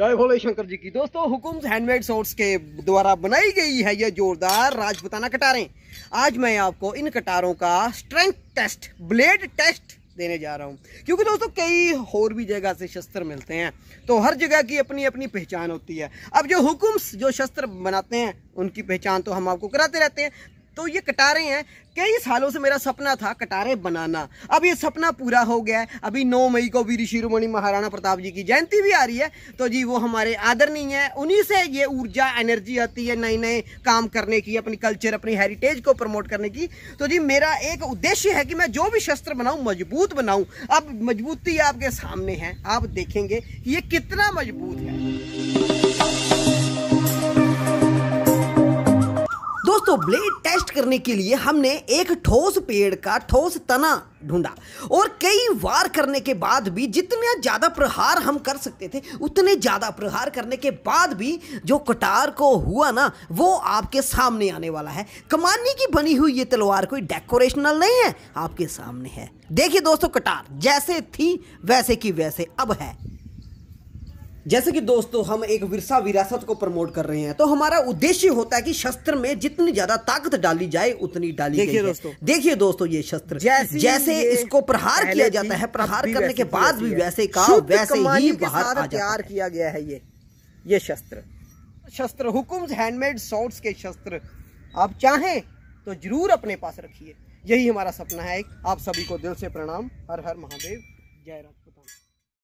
जय भोले शंकर जी की दोस्तों हुकुम हैंडमेड सोर्स के द्वारा बनाई गई है यह जोरदार राजपुताना कटारें आज मैं आपको इन कटारों का स्ट्रेंथ टेस्ट ब्लेड टेस्ट देने जा रहा हूँ क्योंकि दोस्तों कई और भी जगह से शस्त्र मिलते हैं तो हर जगह की अपनी अपनी पहचान होती है अब जो हुकुम्स जो शस्त्र बनाते हैं उनकी पहचान तो हम आपको कराते रहते हैं तो ये कटारे हैं कई सालों से मेरा सपना था कटारे बनाना अब ये सपना पूरा हो गया है अभी 9 मई को वीर शिरोमणि महाराणा प्रताप जी की जयंती भी आ रही है तो जी वो हमारे आदरणीय है उन्हीं से ये ऊर्जा एनर्जी आती है नए नए काम करने की अपनी कल्चर अपनी हेरिटेज को प्रमोट करने की तो जी मेरा एक उद्देश्य है कि मैं जो भी शस्त्र बनाऊँ मजबूत बनाऊँ अब मजबूती आपके सामने है आप देखेंगे ये कितना मजबूत है दोस्तों ब्लेड टेस्ट करने के लिए हमने एक ठोस पेड़ का ठोस तना ढूंढा और कई वार करने के बाद भी जितने ज़्यादा प्रहार हम कर सकते थे उतने ज़्यादा प्रहार करने के बाद भी जो कटार को हुआ ना वो आपके सामने आने वाला है कमानी की बनी हुई ये तलवार कोई डेकोरेशनल नहीं है आपके सामने है देखिए दोस्तों कटार जैसे थी वैसे की वैसे अब है जैसे कि दोस्तों हम एक विरसा विरासत को प्रमोट कर रहे हैं तो हमारा उद्देश्य होता है कि शस्त्र में जितनी ज्यादा ताकत डाली जाए उतनी डाली देखिए दोस्तों देखिए दोस्तों ये शस्त्र जैसे इसको प्रहार किया जाता है प्रहार करने के बाद भी वैसे का वैसे ही बाहर तैयार किया गया है ये ये शस्त्र शस्त्र हुक्म हैंडमेड सॉट्स के शस्त्र आप चाहें तो जरूर अपने पास रखिए यही हमारा सपना है आप सभी को दिल से प्रणाम हर हर महादेव जय राम